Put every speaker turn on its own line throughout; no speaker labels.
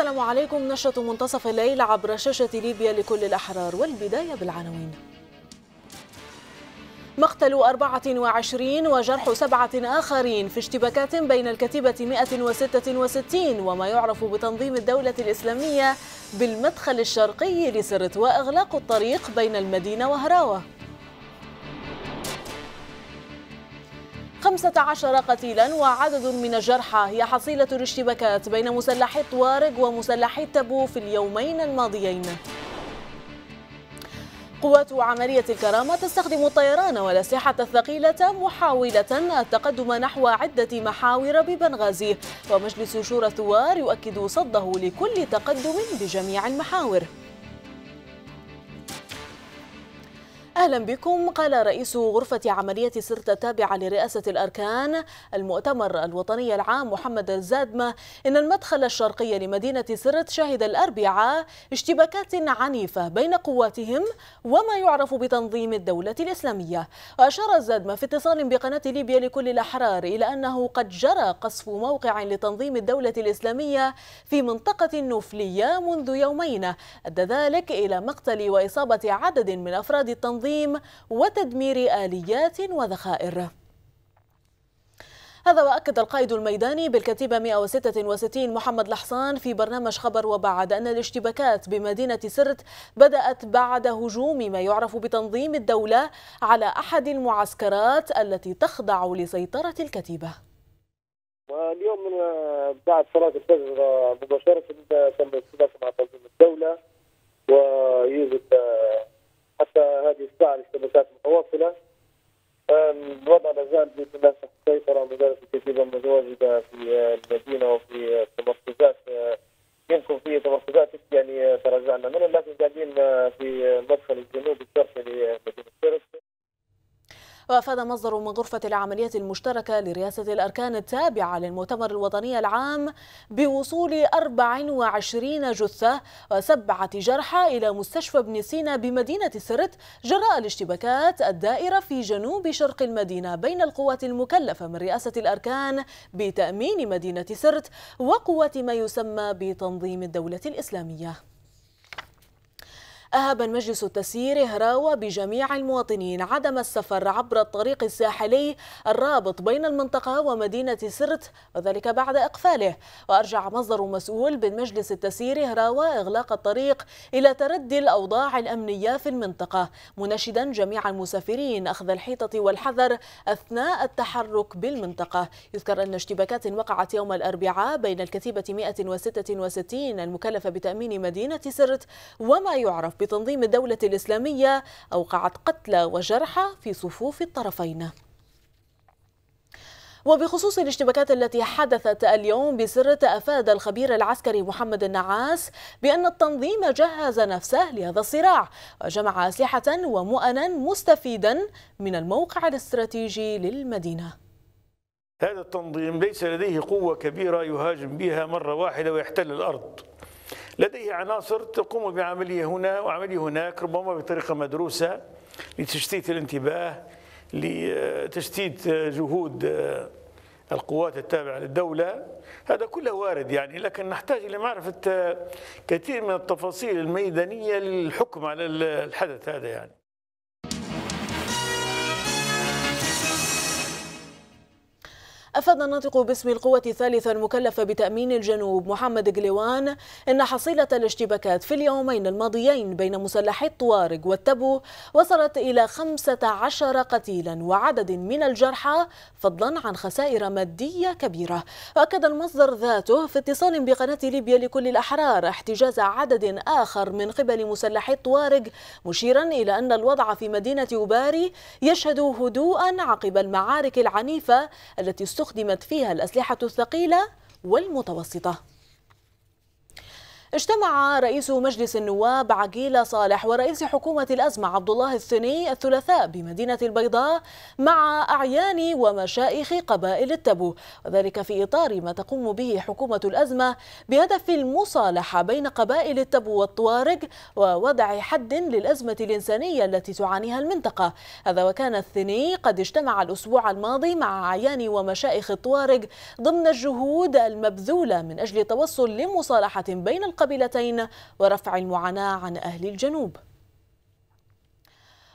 السلام عليكم نشرة منتصف الليل عبر شاشة ليبيا لكل الأحرار والبداية بالعناوين مقتل 24 وجرح سبعة آخرين في اشتباكات بين الكتيبة 166 وما يعرف بتنظيم الدولة الإسلامية بالمدخل الشرقي لسرت وإغلاق الطريق بين المدينة وهراوة 15 قتيلا وعدد من الجرحى هي حصيلة الاشتباكات بين مسلحي طوارق ومسلحي تبو في اليومين الماضيين قوات عملية الكرامة تستخدم الطيران والأسلحة الثقيلة محاولة التقدم نحو عدة محاور ببنغازي ومجلس شورى الثوار يؤكد صده لكل تقدم بجميع المحاور أهلا بكم قال رئيس غرفة عملية سرت التابعة لرئاسة الأركان المؤتمر الوطني العام محمد الزادمة إن المدخل الشرقي لمدينة سرت شهد الأربعاء اشتباكات عنيفة بين قواتهم وما يعرف بتنظيم الدولة الإسلامية وأشار الزادمة في اتصال بقناة ليبيا لكل الأحرار إلى أنه قد جرى قصف موقع لتنظيم الدولة الإسلامية في منطقة النفلية منذ يومين أدى ذلك إلى مقتل وإصابة عدد من أفراد التنظيم تنظيم وتدمير آليات وذخائر هذا وأكد القائد الميداني بالكتيبة 166 محمد لحصان في برنامج خبر وبعد أن الاشتباكات بمدينة سرت بدأت بعد هجوم ما يعرف بتنظيم الدولة على أحد المعسكرات التي تخضع لسيطرة الكتيبة
اليوم من بعد صلاة الفجر آه، مباشرة تم الاشتباك مع تنظيم الدولة ويوجد آه، حتى هذه الساعة الاشتباكات متواصلة وضعنا زال تحت السيطرة مدارس كثيرة متواجدة في المدينة وفي التمركزات يمكن في تمركزات يعني تراجعنا منها لكن قاعدين آه، في المدخل الجنوبي الشرقي
وأفاد مصدر من غرفة العمليات المشتركة لرئاسة الأركان التابعة للمؤتمر الوطني العام بوصول 24 جثة وسبعة جرحى إلى مستشفى ابن سينا بمدينة سرت جراء الاشتباكات الدائرة في جنوب شرق المدينة بين القوات المكلفة من رئاسة الأركان بتأمين مدينة سرت وقوة ما يسمى بتنظيم الدولة الإسلامية أهب المجلس التسيير هراوة بجميع المواطنين عدم السفر عبر الطريق الساحلي الرابط بين المنطقة ومدينة سرت وذلك بعد إقفاله وأرجع مصدر مسؤول بالمجلس التسيير هراوة إغلاق الطريق إلى تردي الأوضاع الأمنية في المنطقة مناشدا جميع المسافرين أخذ الحيطة والحذر أثناء التحرك بالمنطقة يذكر أن اشتباكات وقعت يوم الأربعاء بين الكتيبة 166 المكلفة بتأمين مدينة سرت وما يعرف بتنظيم الدولة الإسلامية أوقعت قتلى وجرحى في صفوف الطرفين وبخصوص الاشتباكات التي حدثت اليوم بسرت أفاد الخبير العسكري محمد النعاس بأن التنظيم جهز نفسه لهذا الصراع وجمع أسلحة ومؤنا مستفيدا من الموقع الاستراتيجي للمدينة
هذا التنظيم ليس لديه قوة كبيرة يهاجم بها مرة واحدة ويحتل الأرض لديه عناصر تقوم بعملية هنا وعملية هناك ربما بطريقة مدروسة لتشتيت الانتباه لتشتيت جهود القوات التابعة للدولة هذا كله وارد يعني لكن نحتاج إلى معرفة كثير من التفاصيل الميدانية للحكم على الحدث هذا يعني
أفاد الناطق باسم القوة الثالثة المكلفة بتأمين الجنوب محمد قليوان أن حصيلة الاشتباكات في اليومين الماضيين بين مسلحي الطوارق والتبو وصلت إلى 15 قتيلا وعدد من الجرحى فضلا عن خسائر مادية كبيرة وأكد المصدر ذاته في اتصال بقناة ليبيا لكل الأحرار احتجاز عدد آخر من قبل مسلحي الطوارق مشيرا إلى أن الوضع في مدينة أوباري يشهد هدوءا عقب المعارك العنيفة التي استخدمت استخدمت فيها الأسلحة الثقيلة والمتوسطة اجتمع رئيس مجلس النواب عقيل صالح ورئيس حكومة الأزمة عبد الله الثني الثلاثاء بمدينة البيضاء مع أعيان ومشائخ قبائل التبو وذلك في إطار ما تقوم به حكومة الأزمة بهدف المصالحة بين قبائل التبو والطوارق ووضع حد للأزمة الإنسانية التي تعانيها المنطقة هذا وكان الثني قد اجتمع الأسبوع الماضي مع أعيان ومشائخ الطوارق ضمن الجهود المبذولة من أجل التوصل لمصالحة بين القبائل القبيلتين ورفع المعاناة عن أهل الجنوب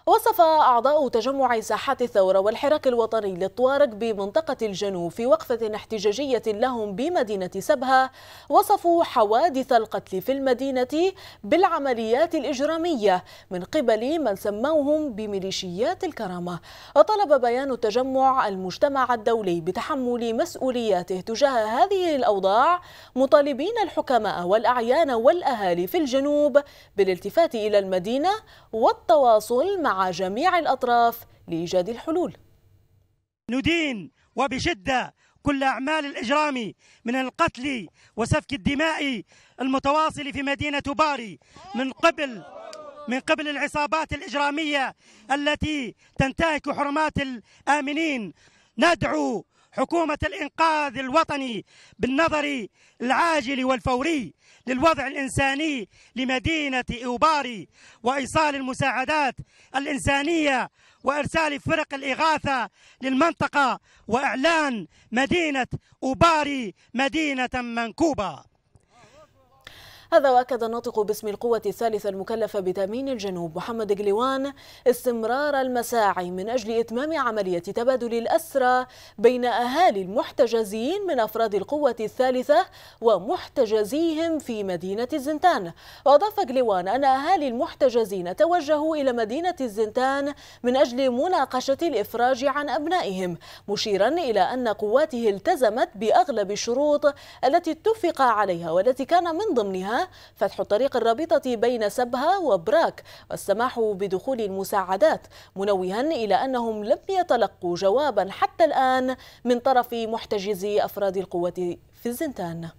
وصف أعضاء تجمع ساحات الثورة والحراك الوطني للطوارق بمنطقة الجنوب في وقفة احتجاجية لهم بمدينة سبها وصفوا حوادث القتل في المدينة بالعمليات الإجرامية من قبل من سموهم بميليشيات الكرامة وطلب بيان التجمع المجتمع الدولي بتحمل مسؤولياته تجاه هذه الأوضاع مطالبين الحكماء والأعيان والأهالي في الجنوب بالالتفات إلى المدينة والتواصل مع مع جميع الأطراف لإيجاد الحلول ندين
وبشدة كل أعمال الإجرام من القتل وسفك الدماء المتواصل في مدينة باري من قبل من قبل العصابات الإجرامية التي تنتهك حرمات الآمنين ندعو حكومة الإنقاذ الوطني بالنظر العاجل والفوري للوضع الإنساني لمدينة إوباري وإيصال المساعدات الإنسانية وإرسال فرق الإغاثة للمنطقة
وإعلان مدينة أوباري
مدينة منكوبة
هذا واكد الناطق باسم القوه الثالثه المكلفه بتامين الجنوب محمد جليوان استمرار المساعي من اجل اتمام عمليه تبادل الاسرى بين اهالي المحتجزين من افراد القوه الثالثه ومحتجزيهم في مدينه الزنتان واضاف جليوان ان اهالي المحتجزين توجهوا الى مدينه الزنتان من اجل مناقشه الافراج عن ابنائهم مشيرا الى ان قواته التزمت باغلب الشروط التي اتفق عليها والتي كان من ضمنها فتح طريق الرابطة بين سبها وبراك والسماح بدخول المساعدات منوها إلى أنهم لم يتلقوا جوابا حتى الآن من طرف محتجزي أفراد القوة في الزنتان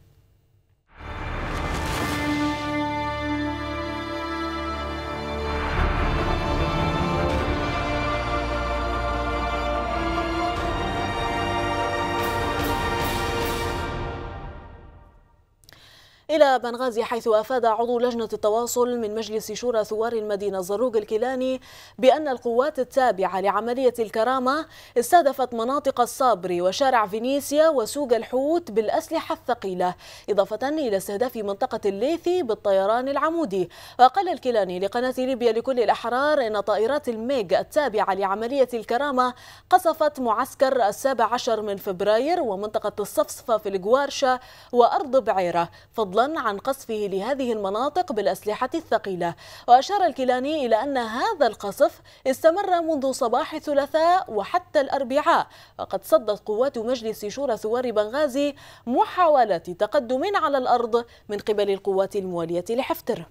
إلى بنغازي حيث أفاد عضو لجنة التواصل من مجلس شورى ثوار المدينة زروق الكيلاني بأن القوات التابعة لعملية الكرامة استهدفت مناطق الصابري وشارع فينيسيا وسوق الحوت بالأسلحة الثقيلة إضافة إلى استهداف منطقة الليثي بالطيران العمودي وقال الكيلاني لقناة ليبيا لكل الأحرار إن طائرات الميغ التابعة لعملية الكرامة قصفت معسكر السابع عشر من فبراير ومنطقة الصفصفة في الجوارشة وأرض بعيرة فضلا فضلا عن قصفه لهذه المناطق بالأسلحة الثقيلة وأشار الكيلاني إلى أن هذا القصف استمر منذ صباح الثلاثاء وحتى الأربعاء وقد صدت قوات مجلس شورى ثوار بنغازي محاولات تقدم على الأرض من قبل القوات الموالية لحفتر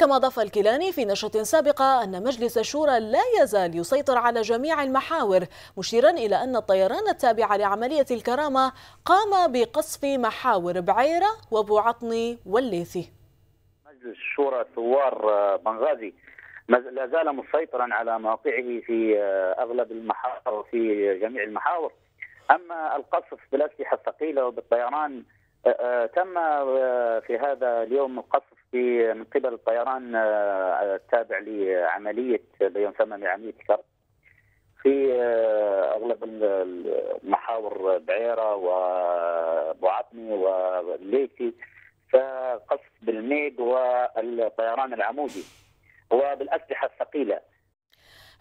كما ضاف الكيلاني في نشرة سابقة أن مجلس الشورى لا يزال يسيطر على جميع المحاور مشيرا إلى أن الطيران التابع لعملية الكرامة قام بقصف محاور بعيرة وبوعطني والليثي
مجلس الشورى ثوار بنغازي لا زال مسيطرا على مواقعه في آه، اغلب المحاور وفي جميع المحاور اما القصف بالاسلحه الثقيله وبالطيران آه، آه، تم آه، في هذا اليوم القصف من قبل الطيران التابع لعمليه ما يسمى عمليه الكرب في اغلب المحاور بعيره وابو عطني والليثي فقصف بالميد والطيران العمودي وبالاسلحه الثقيله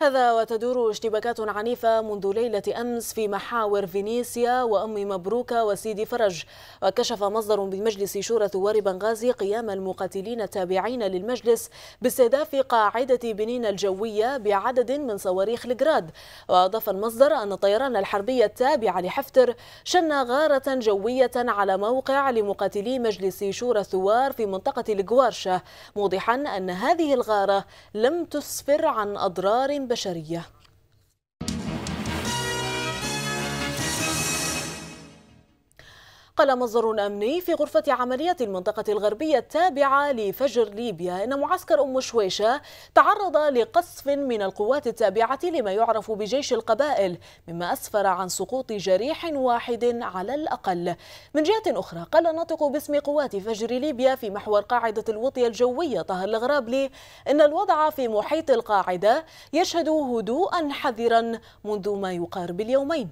هذا وتدور اشتباكات عنيفة منذ ليلة أمس في محاور فينيسيا وأم مبروكة وسيدي فرج وكشف مصدر بمجلس شورى ثوار بنغازي قيام المقاتلين التابعين للمجلس باستهداف قاعدة بنين الجوية بعدد من صواريخ الجراد وأضاف المصدر أن الطيران الحربي التابع لحفتر شن غارة جوية على موقع لمقاتلي مجلس شورى الثوار في منطقة الجوارشة موضحا أن هذه الغارة لم تسفر عن أضرار البشرية قال مصدر أمني في غرفة عمليات المنطقة الغربية التابعة لفجر ليبيا أن معسكر أم شويشة تعرض لقصف من القوات التابعة لما يعرف بجيش القبائل مما أسفر عن سقوط جريح واحد على الأقل من جهة أخرى قال الناطق باسم قوات فجر ليبيا في محور قاعدة الوطية الجوية طه الغرابلي أن الوضع في محيط القاعدة يشهد هدوءا حذرا منذ ما يقارب اليومين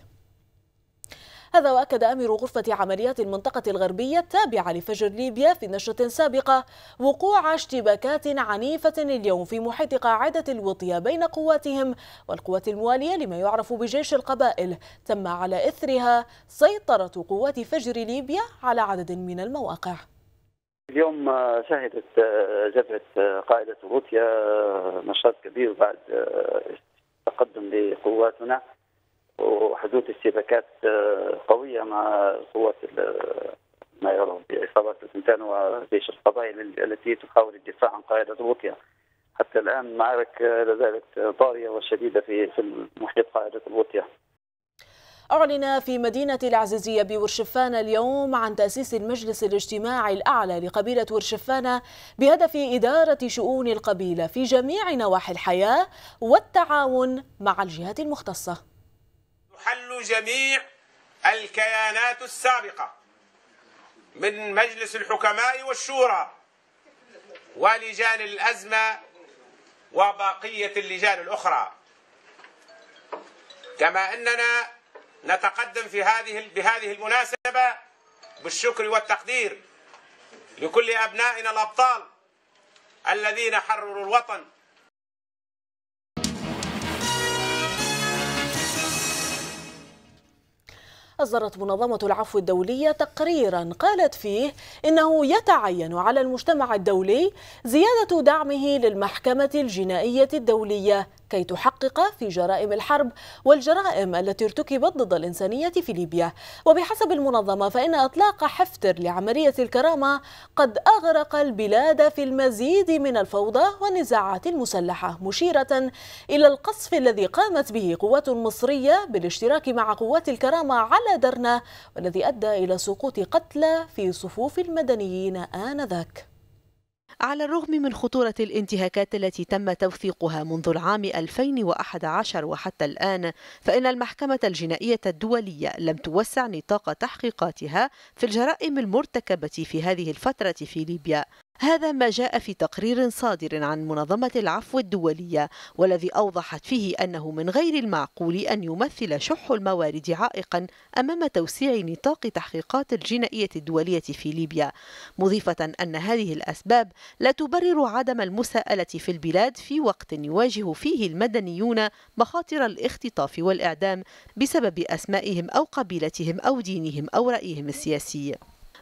هذا وأكد أمير غرفة عمليات المنطقة الغربية التابعة لفجر ليبيا في نشرة سابقة وقوع اشتباكات عنيفة اليوم في محيط قاعدة الوطية بين قواتهم والقوات الموالية لما يعرف بجيش القبائل تم على إثرها سيطرة قوات فجر ليبيا على عدد من المواقع
اليوم شهدت جبهة قاعدة الوطية نشاط كبير بعد تقدم لقواتنا وحدوث اشتباكات آه، قويه مع قوات ما يعرف بعصابات الانسان وجيش القبائل التي تحاول الدفاع عن قاعده الوطيه. حتى الان معارك لا زالت طاريه وشديده في في محيط قاعده الوطيه.
أعلن في مدينة العزيزية بورشفان اليوم عن تأسيس المجلس الاجتماعي الأعلى لقبيلة ورشفانة بهدف إدارة شؤون القبيلة في جميع نواحي الحياة والتعاون مع الجهات المختصة
حل جميع الكيانات السابقة من مجلس الحكماء والشورى ولجان الأزمة وبقية اللجان الأخرى كما أننا نتقدم في هذه بهذه المناسبة بالشكر والتقدير لكل أبنائنا الأبطال الذين حرروا الوطن
أصدرت منظمة العفو الدولية تقريرا قالت فيه إنه يتعين على المجتمع الدولي زيادة دعمه للمحكمة الجنائية الدولية كي تحقق في جرائم الحرب والجرائم التي ارتكبت ضد الإنسانية في ليبيا وبحسب المنظمة فإن إطلاق حفتر لعملية الكرامة قد أغرق البلاد في المزيد من الفوضى والنزاعات المسلحة مشيرة إلى القصف الذي قامت به قوات مصرية بالاشتراك مع قوات الكرامة على درنا والذي أدى إلى سقوط قتلى في صفوف
المدنيين آنذاك على الرغم من خطورة الانتهاكات التي تم توثيقها منذ العام 2011 وحتى الآن فإن المحكمة الجنائية الدولية لم توسع نطاق تحقيقاتها في الجرائم المرتكبة في هذه الفترة في ليبيا هذا ما جاء في تقرير صادر عن منظمة العفو الدولية والذي أوضحت فيه أنه من غير المعقول أن يمثل شح الموارد عائقا أمام توسيع نطاق تحقيقات الجنائية الدولية في ليبيا مضيفة أن هذه الأسباب لا تبرر عدم المساءلة في البلاد في وقت يواجه فيه المدنيون مخاطر الاختطاف والاعدام بسبب اسمائهم او قبيلتهم او دينهم او رايهم السياسي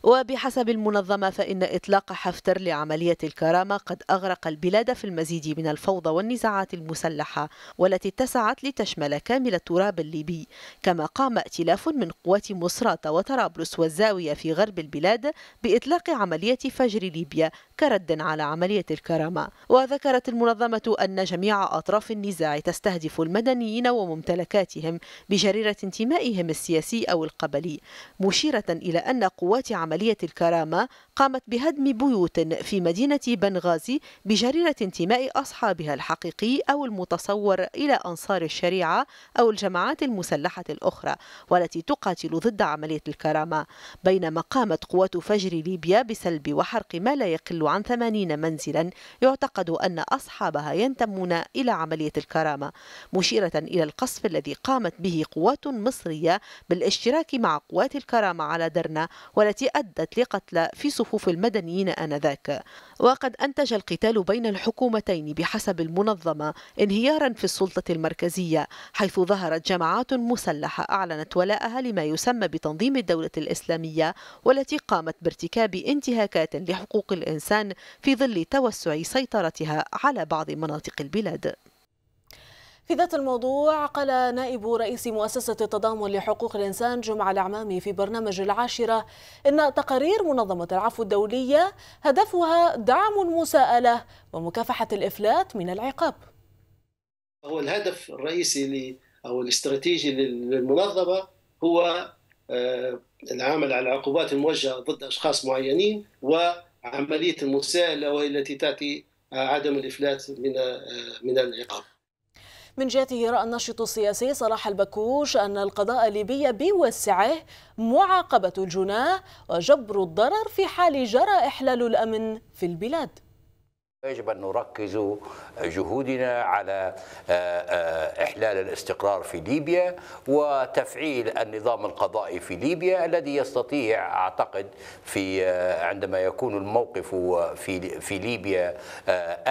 وبحسب المنظمة فإن إطلاق حفتر لعملية الكرامة قد أغرق البلاد في المزيد من الفوضى والنزاعات المسلحة والتي اتسعت لتشمل كامل التراب الليبي كما قام ائتلاف من قوات مصراتة وطرابلس والزاوية في غرب البلاد بإطلاق عملية فجر ليبيا كرد على عملية الكرامة وذكرت المنظمة أن جميع أطراف النزاع تستهدف المدنيين وممتلكاتهم بجريرة انتمائهم السياسي أو القبلي مشيرة إلى أن قوات عملية عملية الكرامة قامت بهدم بيوت في مدينة بنغازي بجريرة انتماء أصحابها الحقيقي أو المتصور إلى أنصار الشريعة أو الجماعات المسلحة الأخرى والتي تقاتل ضد عملية الكرامة بينما قامت قوات فجر ليبيا بسلب وحرق ما لا يقل عن 80 منزلا يعتقد أن أصحابها ينتمون إلى عملية الكرامة مشيرة إلى القصف الذي قامت به قوات مصرية بالاشتراك مع قوات الكرامة على درنا والتي أدت لقتلى في صفوف المدنيين آنذاك وقد أنتج القتال بين الحكومتين بحسب المنظمة انهيارا في السلطة المركزية حيث ظهرت جماعات مسلحة أعلنت ولاءها لما يسمى بتنظيم الدولة الإسلامية والتي قامت بارتكاب انتهاكات لحقوق الإنسان في ظل توسع سيطرتها على بعض مناطق البلاد
في ذات الموضوع قال نائب رئيس مؤسسة التضامن لحقوق الإنسان جمعة العمامي في برنامج العاشرة إن تقارير منظمة العفو الدولية هدفها دعم المساءلة ومكافحة الإفلات من العقاب
هو الهدف الرئيسي أو الاستراتيجي للمنظمة هو آه، العمل على العقوبات الموجهة ضد أشخاص معينين وعملية المساءلة وهي التي تأتي آه، عدم الإفلات من
آه، من العقاب
من جهته رأى الناشط السياسي صلاح البكوش أن القضاء الليبي بوسعه معاقبة الجناه وجبر الضرر في حال جرى إحلال الأمن في البلاد
يجب أن نركز جهودنا على آه، آه، إحلال الاستقرار في ليبيا وتفعيل النظام القضائي في ليبيا الذي يستطيع أعتقد في آه، عندما يكون الموقف في في ليبيا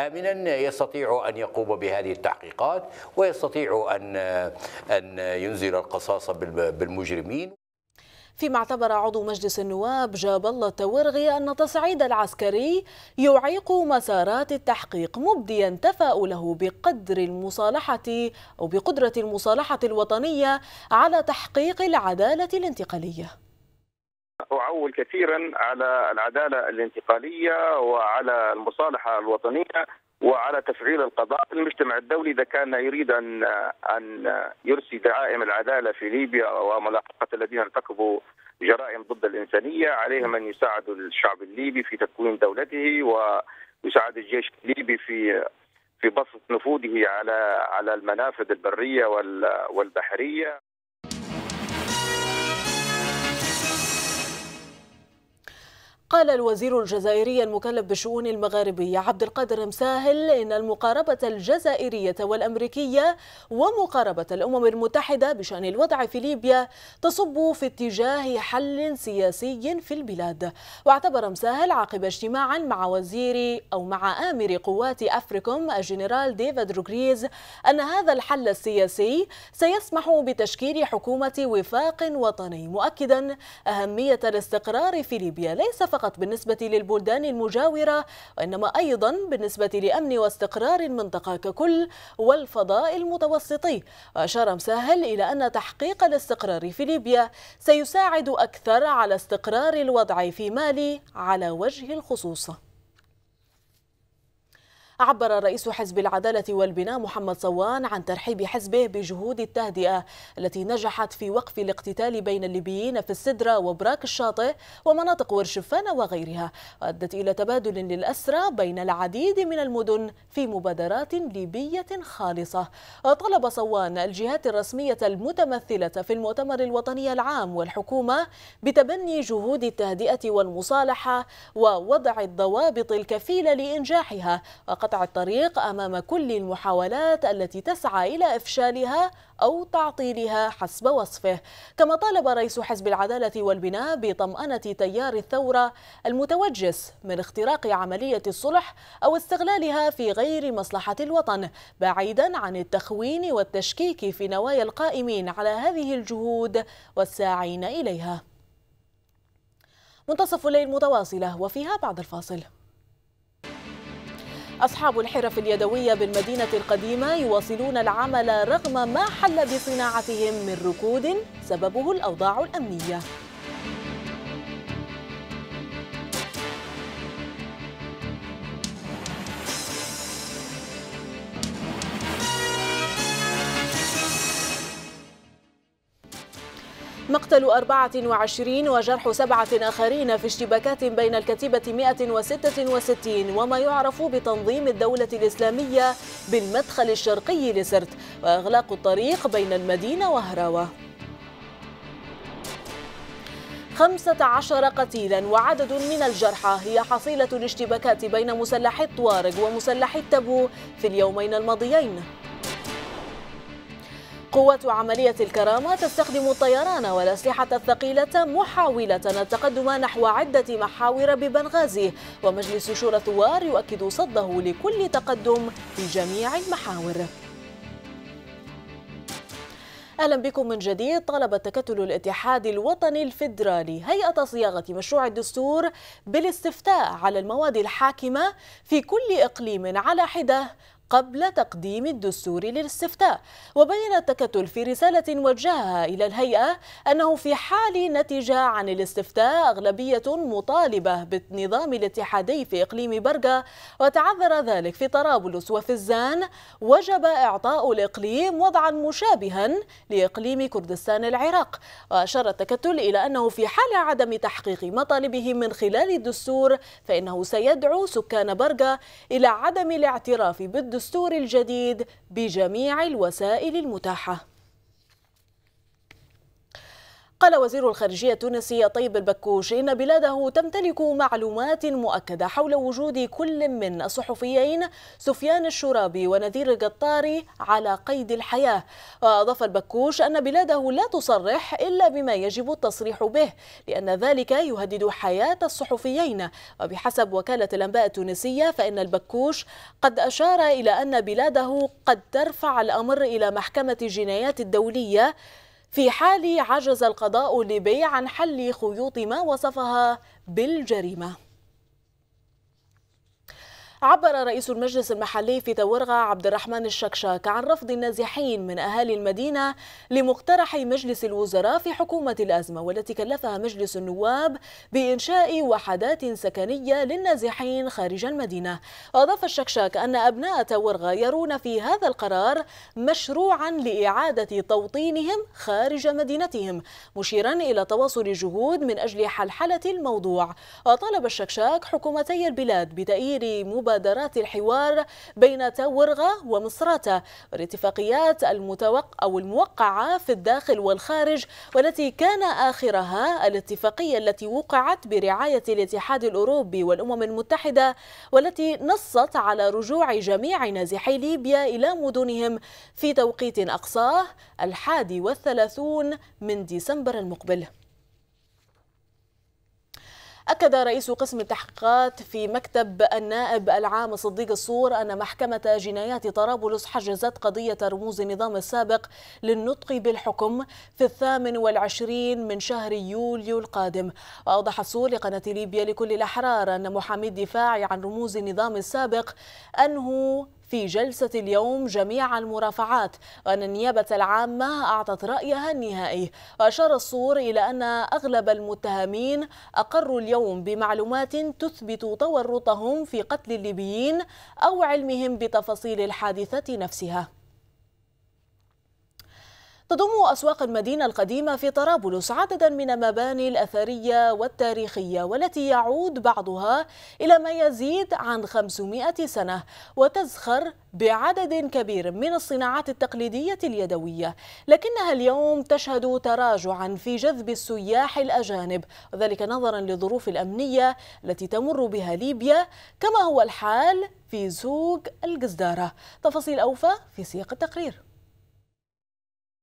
آمنا يستطيع أن يقوم بهذه التحقيقات ويستطيع أن أن ينزل القصاص بالمجرمين
فيما اعتبر عضو مجلس النواب جاب الله التورغي أن تصعيد العسكري يعيق مسارات التحقيق مبديا تفاؤله بقدر المصالحة أو بقدرة المصالحة الوطنية على تحقيق العدالة الانتقالية
أعول كثيرا على العدالة الانتقالية وعلى المصالحة الوطنية وعلى تفعيل القضاء المجتمع الدولي اذا كان يريد ان ان يرسي دعائم العداله في ليبيا وملاحقه الذين ارتكبوا جرائم ضد الانسانيه عليهم ان يساعدوا الشعب الليبي في تكوين دولته ويساعد الجيش الليبي في في بسط نفوذه على على المنافذ البريه والبحريه
قال الوزير الجزائري المكلف بالشؤون المغاربية عبد القادر مساهل إن المقاربة الجزائرية والأمريكية ومقاربة الأمم المتحدة بشأن الوضع في ليبيا تصب في اتجاه حل سياسي في البلاد واعتبر مساهل عقب اجتماع مع وزير أو مع آمر قوات أفريكوم الجنرال ديفيد روغريز أن هذا الحل السياسي سيسمح بتشكيل حكومة وفاق وطني مؤكدا أهمية الاستقرار في ليبيا ليس فقط بالنسبة للبلدان المجاورة وإنما أيضا بالنسبة لأمن واستقرار المنطقة ككل والفضاء المتوسطي وأشار مساهل إلى أن تحقيق الاستقرار في ليبيا سيساعد أكثر على استقرار الوضع في مالي على وجه الخصوص عبر رئيس حزب العدالة والبناء محمد صوان عن ترحيب حزبه بجهود التهدئة التي نجحت في وقف الاقتتال بين الليبيين في السدرة وبراك الشاطئ ومناطق ورشفانة وغيرها وأدت إلى تبادل للأسرى بين العديد من المدن في مبادرات ليبية خالصة طلب صوان الجهات الرسمية المتمثلة في المؤتمر الوطني العام والحكومة بتبني جهود التهدئة والمصالحة ووضع الضوابط الكفيلة لإنجاحها قطع الطريق أمام كل المحاولات التي تسعى إلى إفشالها أو تعطيلها حسب وصفه كما طالب رئيس حزب العدالة والبناء بطمأنة تيار الثورة المتوجس من اختراق عملية الصلح أو استغلالها في غير مصلحة الوطن بعيدا عن التخوين والتشكيك في نوايا القائمين على هذه الجهود والساعين إليها منتصف الليل متواصلة وفيها بعد الفاصل أصحاب الحرف اليدوية بالمدينة القديمة يواصلون العمل رغم ما حل بصناعتهم من ركود سببه الأوضاع الأمنية مقتل 24 وجرح سبعة آخرين في اشتباكات بين الكتيبة 166 وما يعرف بتنظيم الدولة الإسلامية بالمدخل الشرقي لسرت وإغلاق الطريق بين المدينة وهراوة 15 قتيلا وعدد من الجرحى هي حصيلة الاشتباكات بين مسلحي الطوارق ومسلحي التبو في اليومين الماضيين قوات عملية الكرامة تستخدم الطيران والأسلحة الثقيلة محاولة التقدم نحو عدة محاور ببنغازي ومجلس شورى الثوار يؤكد صده لكل تقدم في جميع المحاور اهلا بكم من جديد طالب تكتل الاتحاد الوطني الفيدرالي هيئه صياغه مشروع الدستور بالاستفتاء على المواد الحاكمه في كل اقليم على حده قبل تقديم الدستور للاستفتاء وبين التكتل في رسالة وجهها إلى الهيئة أنه في حال نتج عن الاستفتاء أغلبية مطالبة بالنظام الاتحادي في إقليم برقة وتعذر ذلك في طرابلس وفزان وجب إعطاء الإقليم وضعا مشابها لإقليم كردستان العراق وأشار التكتل إلى أنه في حال عدم تحقيق مطالبه من خلال الدستور فإنه سيدعو سكان برقة إلى عدم الاعتراف بالدستور الدستور الجديد بجميع الوسائل المتاحة قال وزير الخارجية التونسي طيب البكوش إن بلاده تمتلك معلومات مؤكدة حول وجود كل من الصحفيين سفيان الشرابي ونذير القطاري على قيد الحياة وأضاف البكوش أن بلاده لا تصرح إلا بما يجب التصريح به لأن ذلك يهدد حياة الصحفيين وبحسب وكالة الأنباء التونسية فإن البكوش قد أشار إلى أن بلاده قد ترفع الأمر إلى محكمة الجنايات الدولية في حال عجز القضاء الليبي عن حل خيوط ما وصفها بالجريمه عبر رئيس المجلس المحلي في تورغة عبد الرحمن الشكشاك عن رفض النازحين من أهالي المدينة لمقترح مجلس الوزراء في حكومة الأزمة والتي كلفها مجلس النواب بإنشاء وحدات سكنية للنازحين خارج المدينة أضاف الشكشاك أن أبناء تورغة يرون في هذا القرار مشروعا لإعادة توطينهم خارج مدينتهم مشيرا إلى تواصل جهود من أجل حلحلة الموضوع وطالب الشكشاك حكومتي البلاد بتأيير مبادرات مبادرات الحوار بين تاورغا ومصراتة والاتفاقيات المتوقع أو الموقعة في الداخل والخارج والتي كان آخرها الاتفاقية التي وقعت برعاية الاتحاد الأوروبي والأمم المتحدة والتي نصت على رجوع جميع نازحي ليبيا إلى مدنهم في توقيت أقصاه الحادي والثلاثون من ديسمبر المقبل أكد رئيس قسم التحقيقات في مكتب النائب العام صديق الصور أن محكمة جنايات طرابلس حجزت قضية رموز النظام السابق للنطق بالحكم في الثامن والعشرين من شهر يوليو القادم وأوضح الصور لقناة ليبيا لكل الأحرار أن محامي الدفاع عن رموز النظام السابق أنه في جلسة اليوم جميع المرافعات وأن النيابة العامة أعطت رأيها النهائي وأشار الصور إلى أن أغلب المتهمين أقروا اليوم بمعلومات تثبت تورطهم في قتل الليبيين أو علمهم بتفاصيل الحادثة نفسها تضم أسواق المدينة القديمة في طرابلس عددا من المباني الأثرية والتاريخية والتي يعود بعضها إلى ما يزيد عن 500 سنة وتزخر بعدد كبير من الصناعات التقليدية اليدوية لكنها اليوم تشهد تراجعا في جذب السياح الأجانب وذلك نظرا للظروف الأمنية التي تمر بها ليبيا كما هو الحال في سوق الجزدارة تفاصيل أوفى في سياق التقرير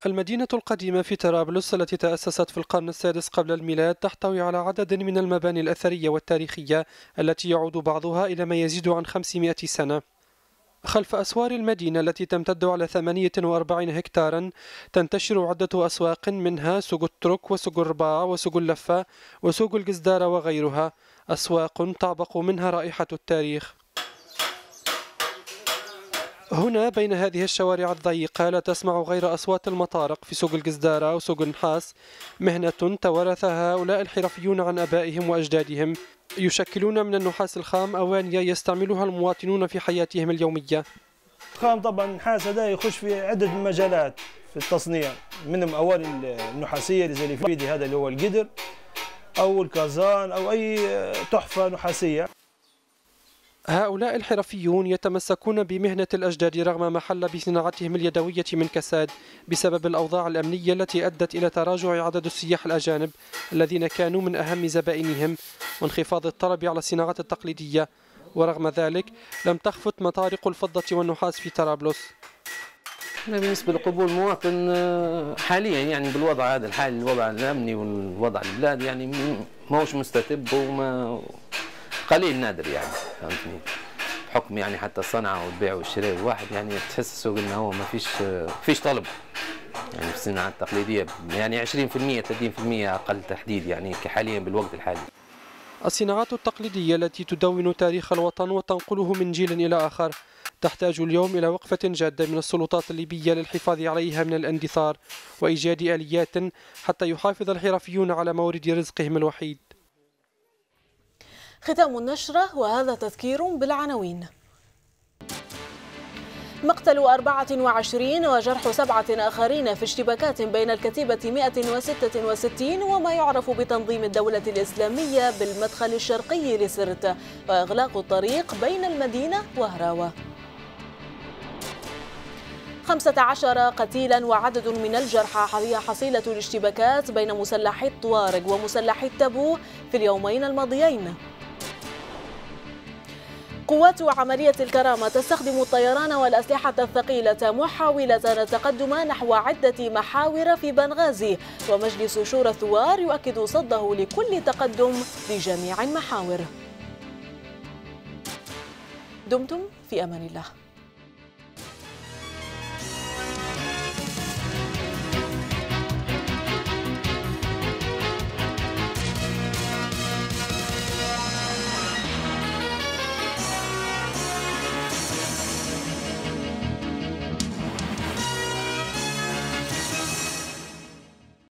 المدينة القديمة في طرابلس التي تأسست في القرن السادس قبل الميلاد تحتوي على عدد من المباني الأثرية والتاريخية التي يعود بعضها إلى ما يزيد عن 500 سنة خلف أسوار المدينة التي تمتد على 48 هكتارا تنتشر عدة أسواق منها سوق الترك وسوق الرباع وسوق اللفة وسوق الجزدارة وغيرها أسواق تعبق منها رائحة التاريخ هنا بين هذه الشوارع الضيقة لا تسمع غير أصوات المطارق في سوق الجزدارة وسوق النحاس مهنة توارثها هؤلاء الحرفيون عن أبائهم وأجدادهم يشكلون من النحاس الخام أوانية يستعملها المواطنون في حياتهم اليومية الخام طبعا النحاس هذا يخش في عدة مجالات في التصنيع منهم أواني النحاسية اللي في هذا اللي هو القدر أو الكازان أو أي تحفة نحاسية هؤلاء الحرفيون يتمسكون بمهنة الأجداد رغم ما حل بصناعتهم اليدوية من كساد بسبب الأوضاع الأمنية التي أدت إلى تراجع عدد السياح الأجانب الذين كانوا من أهم زبائنهم وانخفاض الطلب على الصناعات التقليدية ورغم ذلك لم تخفت مطارق الفضة والنحاس في طرابلس بالنسبة لقبول المواطن آه، حاليا يعني بالوضع هذا الحالي الوضع الأمني والوضع البلاد يعني ماهوش مستتب وما قليل نادر يعني فهمتني بحكم يعني حتى الصنعه والبيع والشراء الواحد يعني تحس السوق انه هو ما فيش فيش طلب يعني في الصناعه التقليديه يعني 20% 30% اقل تحديد يعني كحاليا بالوقت الحالي الصناعات التقليديه التي تدون تاريخ الوطن وتنقله من جيل الى اخر تحتاج اليوم إلى وقفة جادة من السلطات الليبية للحفاظ عليها من الاندثار وإيجاد آليات حتى يحافظ الحرفيون على مورد رزقهم الوحيد
ختام النشرة وهذا تذكير بالعناوين مقتل 24 وجرح سبعة آخرين في اشتباكات بين الكتيبة 166 وما يعرف بتنظيم الدولة الإسلامية بالمدخل الشرقي لسرت وإغلاق الطريق بين المدينة وهراوة 15 قتيلا وعدد من الجرحى هي حصيلة الاشتباكات بين مسلحي الطوارق ومسلحي التبو في اليومين الماضيين قوات عملية الكرامة تستخدم الطيران والأسلحة الثقيلة محاولة التقدم نحو عدة محاور في بنغازي ومجلس شورى الثوار يؤكد صده لكل تقدم في جميع المحاور دمتم في أمان الله